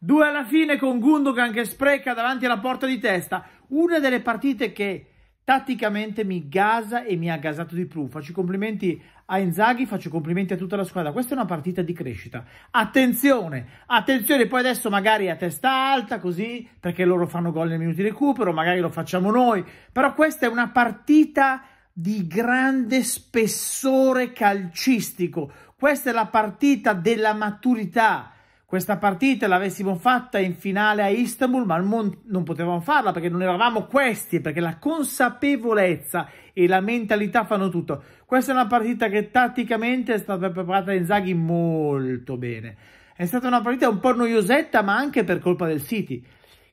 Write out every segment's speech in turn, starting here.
Due alla fine con Gundogan che spreca davanti alla porta di testa. Una delle partite che tatticamente mi gasa e mi ha gasato di più. Faccio i complimenti a Inzaghi, faccio complimenti a tutta la squadra. Questa è una partita di crescita. Attenzione, attenzione, poi adesso magari a testa alta così, perché loro fanno gol nei minuti di recupero, magari lo facciamo noi, però questa è una partita di grande spessore calcistico. Questa è la partita della maturità questa partita l'avessimo fatta in finale a Istanbul, ma non potevamo farla perché non eravamo questi, perché la consapevolezza e la mentalità fanno tutto. Questa è una partita che tatticamente è stata preparata in Zaghi molto bene. È stata una partita un po' noiosetta, ma anche per colpa del City,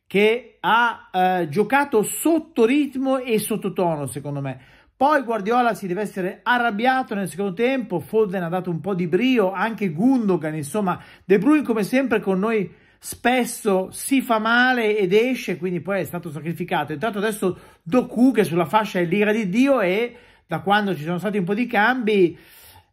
che ha eh, giocato sotto ritmo e sottotono, secondo me poi Guardiola si deve essere arrabbiato nel secondo tempo, Foden ha dato un po' di brio, anche Gundogan, insomma, De Bruyne come sempre con noi spesso si fa male ed esce, quindi poi è stato sacrificato. Intanto adesso Doku che sulla fascia è l'ira di Dio e da quando ci sono stati un po' di cambi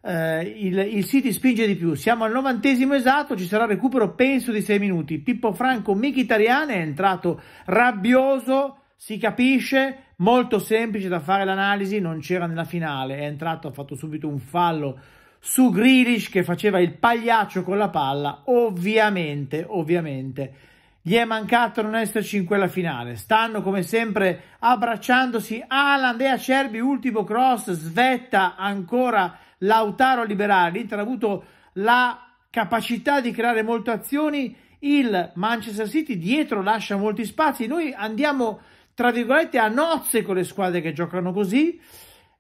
eh, il, il City spinge di più. Siamo al novantesimo esatto, ci sarà recupero penso di sei minuti. Pippo Franco Michitarian è entrato rabbioso, si capisce, molto semplice da fare l'analisi, non c'era nella finale, è entrato, ha fatto subito un fallo su Grealish che faceva il pagliaccio con la palla, ovviamente, ovviamente. Gli è mancato non esserci in quella finale. Stanno come sempre abbracciandosi Alan e Acerbi, ultimo cross, svetta ancora Lautaro a liberare. L'Inter ha avuto la capacità di creare molte azioni, il Manchester City dietro lascia molti spazi. Noi andiamo tra virgolette, a nozze con le squadre che giocano così.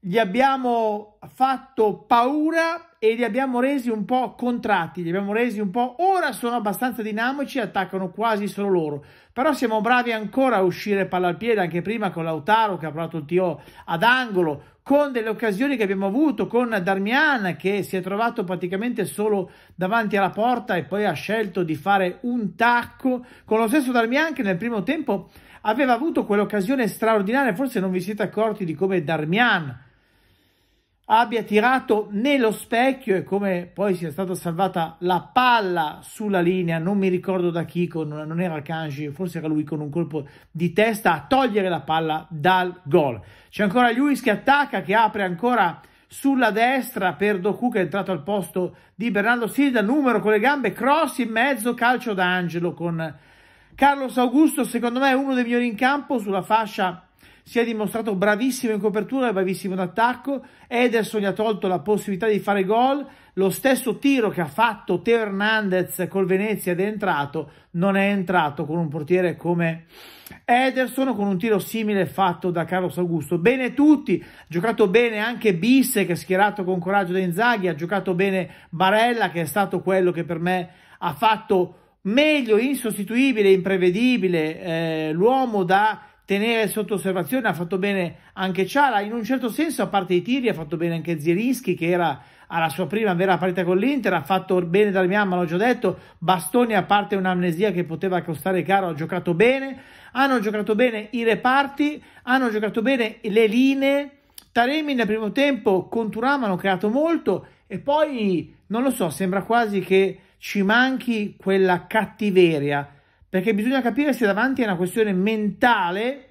Gli abbiamo fatto paura e li abbiamo resi un po' contratti, li abbiamo resi un po'... Ora sono abbastanza dinamici, attaccano quasi solo loro. Però siamo bravi ancora a uscire palla al piede, anche prima con Lautaro che ha provato il TO ad angolo, con delle occasioni che abbiamo avuto con Darmian che si è trovato praticamente solo davanti alla porta e poi ha scelto di fare un tacco con lo stesso Darmian che nel primo tempo aveva avuto quell'occasione straordinaria forse non vi siete accorti di come Darmian abbia tirato nello specchio e come poi sia stata salvata la palla sulla linea, non mi ricordo da chi, non era Kanji, forse era lui con un colpo di testa a togliere la palla dal gol. C'è ancora Lewis che attacca, che apre ancora sulla destra per Doku che è entrato al posto di Bernardo Silva, numero con le gambe, cross in mezzo, calcio d'angelo con Carlos Augusto, secondo me è uno dei migliori in campo sulla fascia si è dimostrato bravissimo in copertura e bravissimo in attacco. Ederson gli ha tolto la possibilità di fare gol. Lo stesso tiro che ha fatto Teo Hernandez col Venezia ed è entrato, non è entrato con un portiere come Ederson o con un tiro simile fatto da Carlos Augusto. Bene tutti, ha giocato bene anche Bisse che è schierato con coraggio da Inzaghi, ha giocato bene Barella che è stato quello che per me ha fatto meglio, insostituibile, imprevedibile, eh, l'uomo da tenere sotto osservazione, ha fatto bene anche Ciala, in un certo senso a parte i tiri ha fatto bene anche Zielinski che era alla sua prima vera partita con l'Inter, ha fatto bene Darmian, ma l'ho già detto, Bastoni a parte un'amnesia che poteva costare caro, ha giocato bene, hanno giocato bene i reparti, hanno giocato bene le linee, Taremi nel primo tempo con Turam hanno creato molto e poi non lo so, sembra quasi che ci manchi quella cattiveria perché bisogna capire se davanti è una questione mentale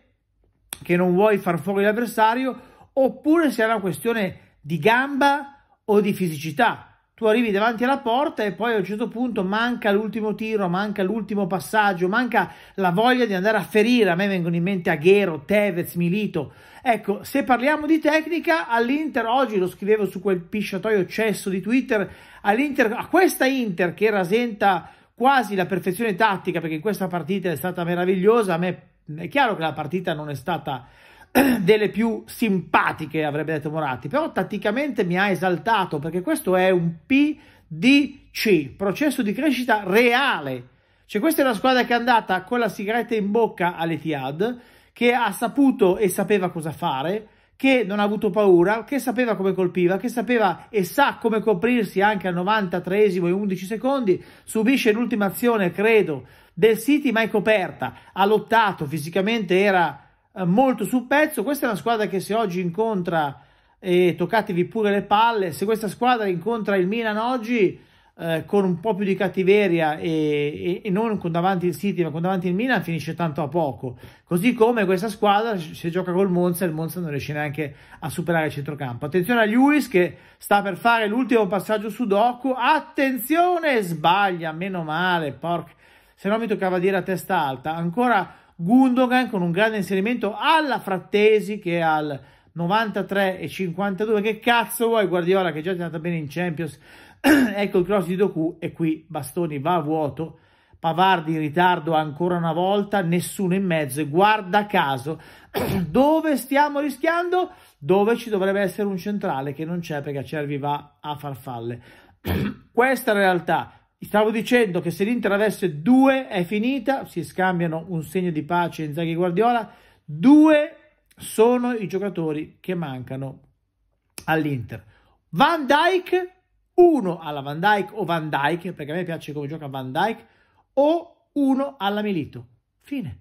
che non vuoi far fuori l'avversario oppure se è una questione di gamba o di fisicità. Tu arrivi davanti alla porta e poi a un certo punto manca l'ultimo tiro, manca l'ultimo passaggio, manca la voglia di andare a ferire. A me vengono in mente Aghero, Tevez, Milito. Ecco, se parliamo di tecnica, all'Inter, oggi lo scrivevo su quel pisciatoio cesso di Twitter, all'Inter, a questa Inter che rasenta quasi la perfezione tattica perché questa partita è stata meravigliosa. A me è chiaro che la partita non è stata delle più simpatiche, avrebbe detto Moratti, però tatticamente mi ha esaltato perché questo è un PDC, processo di crescita reale. Cioè questa è una squadra che è andata con la sigaretta in bocca all'Etihad, che ha saputo e sapeva cosa fare, che non ha avuto paura, che sapeva come colpiva, che sapeva e sa come coprirsi anche al 93 e 11 secondi, subisce l'ultima azione, credo, del City ma è coperta, ha lottato, fisicamente era eh, molto sul pezzo, questa è una squadra che se oggi incontra, e toccatevi pure le palle, se questa squadra incontra il Milan oggi eh, con un po' più di cattiveria e, e, e, non con davanti il City ma con davanti il Milan finisce tanto a poco così come questa squadra se gioca col Monza il Monza non riesce neanche a superare il centrocampo attenzione a Lewis che sta per fare l'ultimo passaggio su Doku attenzione sbaglia meno male porca se no mi toccava dire a testa alta ancora Gundogan con un grande inserimento alla Frattesi che è al 93 e 52. Che cazzo vuoi Guardiola che già è andata bene in Champions? ecco il cross di Doku e qui Bastoni va a vuoto. Pavardi in ritardo ancora una volta, nessuno in mezzo e guarda caso dove stiamo rischiando? Dove ci dovrebbe essere un centrale che non c'è perché Cervi va a farfalle. Questa realtà Stavo dicendo che se l'Inter avesse due è finita, si scambiano un segno di pace in Zaghi Guardiola, due sono i giocatori che mancano all'Inter. Van Dyke, uno alla Van Dyke o Van Dyke, perché a me piace come gioca Van Dyke, o uno alla Milito. Fine.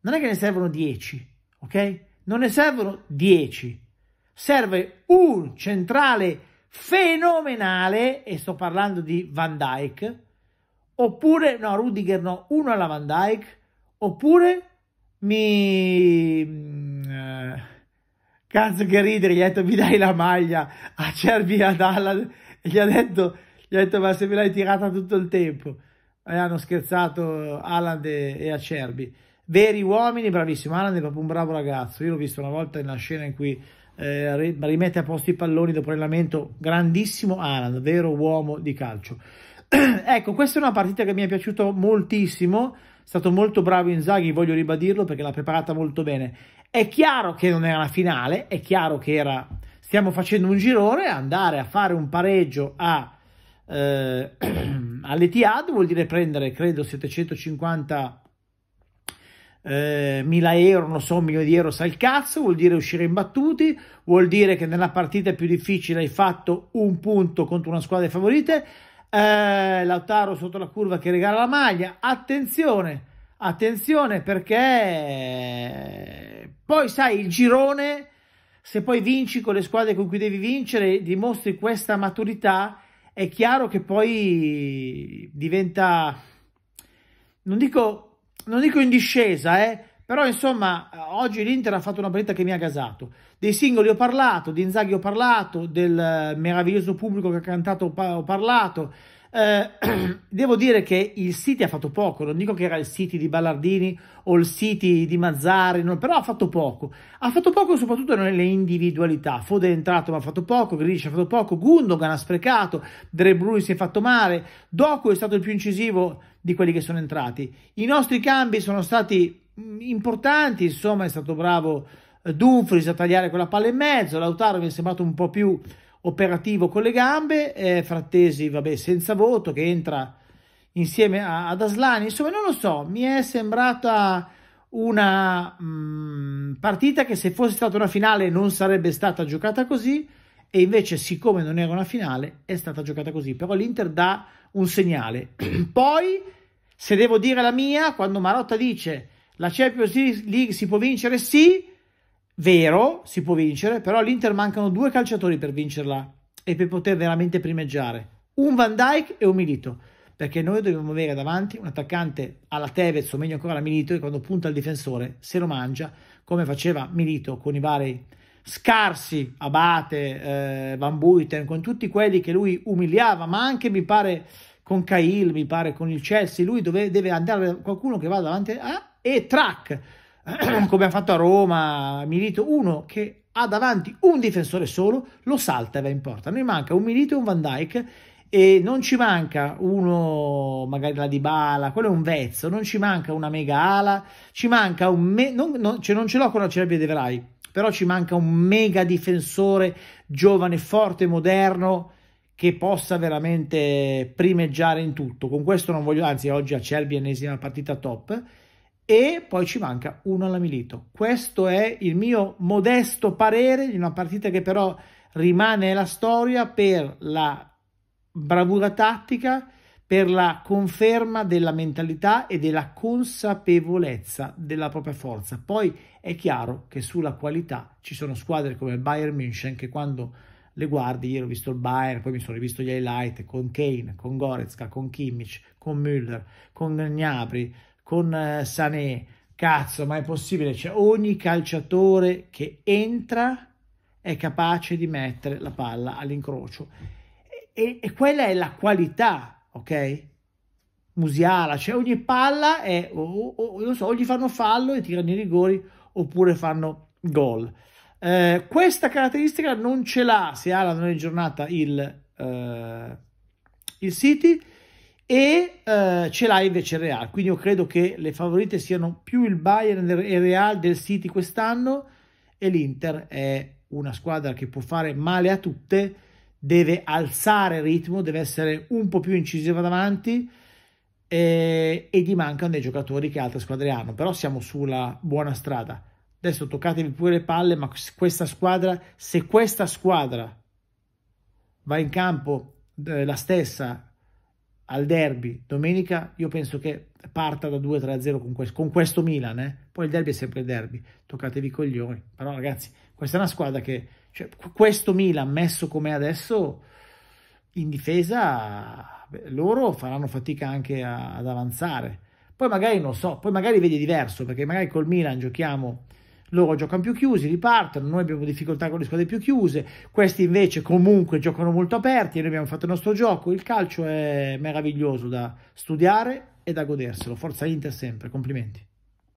Non è che ne servono 10, ok? Non ne servono 10. Serve un centrale fenomenale, e sto parlando di Van Dyke, oppure, no, Rudiger no, uno alla Van Dyke, oppure mi Cazzo che ridere, gli ha detto mi dai la maglia a Cervi a Dallas e gli ha detto, gli ha detto ma se me l'hai tirata tutto il tempo. E hanno scherzato Alan e, e Acerbi. Veri uomini, bravissimo. Alan è proprio un bravo ragazzo. Io l'ho visto una volta nella scena in cui eh, rimette a posto i palloni dopo l'allenamento. Grandissimo Alan, vero uomo di calcio. ecco, questa è una partita che mi è piaciuta moltissimo. È stato molto bravo Inzaghi, voglio ribadirlo perché l'ha preparata molto bene. È chiaro che non era la finale, è chiaro che era stiamo facendo un girone, andare a fare un pareggio a, eh, all'Etihad vuol dire prendere, credo, 750 eh, mila euro, non so, un milione di euro il cazzo, vuol dire uscire imbattuti, vuol dire che nella partita più difficile hai fatto un punto contro una squadra favorita. Eh, Lautaro sotto la curva che regala la maglia, attenzione, attenzione perché poi sai, il girone, se poi vinci con le squadre con cui devi vincere, dimostri questa maturità, è chiaro che poi diventa, non dico, non dico in discesa, eh, però insomma, oggi l'Inter ha fatto una partita che mi ha gasato. Dei singoli ho parlato, di Inzaghi ho parlato, del eh, meraviglioso pubblico che ha cantato ho parlato, eh, devo dire che il City ha fatto poco, non dico che era il City di Ballardini o il City di Mazzari, non, però ha fatto poco. Ha fatto poco soprattutto nelle individualità. Foden è entrato ma ha fatto poco, Grealish ha fatto poco, Gundogan ha sprecato, Dre Bruni si è fatto male, Doku è stato il più incisivo di quelli che sono entrati. I nostri cambi sono stati mm, importanti, insomma è stato bravo eh, Dumfries a tagliare quella palla in mezzo, Lautaro mi è sembrato un po' più operativo con le gambe, eh, Frattesi vabbè, senza voto che entra insieme a, ad Aslani, insomma non lo so, mi è sembrata una mh, mm, partita che se fosse stata una finale non sarebbe stata giocata così e invece siccome non era una finale è stata giocata così, però l'Inter dà un segnale. Poi se devo dire la mia, quando Marotta dice la Champions League si può vincere sì, Vero, si può vincere, però all'Inter mancano due calciatori per vincerla e per poter veramente primeggiare. Un Van Dyke e un Milito, perché noi dobbiamo avere davanti un attaccante alla Tevez o meglio ancora alla Milito e quando punta il difensore se lo mangia, come faceva Milito con i vari scarsi, Abate, eh, Van Buiten, con tutti quelli che lui umiliava, ma anche mi pare con Cahill, mi pare con il Chelsea, lui dove, deve andare qualcuno che va davanti a e Track come ha fatto a Roma, Milito, uno che ha davanti un difensore solo, lo salta e va in porta. Noi manca un Milito e un Van Dyke e non ci manca uno, magari la Dybala, quello è un vezzo, non ci manca una mega ala, ci manca un... Me- non, non, cioè non ce l'ho con la Cervia De Vrij, però ci manca un mega difensore giovane, forte, moderno, che possa veramente primeggiare in tutto. Con questo non voglio, anzi oggi a Cerbi ennesima partita top, e poi ci manca uno alla Milito. Questo è il mio modesto parere di una partita che però rimane la storia per la bravura tattica, per la conferma della mentalità e della consapevolezza della propria forza. Poi è chiaro che sulla qualità ci sono squadre come il Bayern München che quando le guardi, ieri ho visto il Bayern, poi mi sono rivisto gli highlight con Kane, con Goretzka, con Kimmich, con Müller, con Gnabry, con eh, Sané. Cazzo, ma è possibile? Cioè, ogni calciatore che entra è capace di mettere la palla all'incrocio. E, e quella è la qualità, ok? Musiala, cioè ogni palla è, o, o, non so, o gli fanno fallo e tirano i rigori oppure fanno gol. Eh, questa caratteristica non ce l'ha se ha la non giornata il, eh, il City e eh, ce l'ha invece il Real, quindi io credo che le favorite siano più il Bayern e il Real del City quest'anno e l'Inter è una squadra che può fare male a tutte, deve alzare il ritmo, deve essere un po' più incisiva davanti e, eh, e gli mancano dei giocatori che altre squadre hanno, però siamo sulla buona strada. Adesso toccatevi pure le palle, ma questa squadra, se questa squadra va in campo eh, la stessa al derby domenica io penso che parta da 2-3-0 con, questo, con questo Milan, eh? poi il derby è sempre il derby, toccatevi i coglioni, però ragazzi questa è una squadra che, cioè, questo Milan messo come adesso in difesa, beh, loro faranno fatica anche a, ad avanzare, poi magari non so, poi magari vedi diverso, perché magari col Milan giochiamo loro giocano più chiusi, ripartono, noi abbiamo difficoltà con le squadre più chiuse, questi invece comunque giocano molto aperti e noi abbiamo fatto il nostro gioco, il calcio è meraviglioso da studiare e da goderselo, forza Inter sempre, complimenti.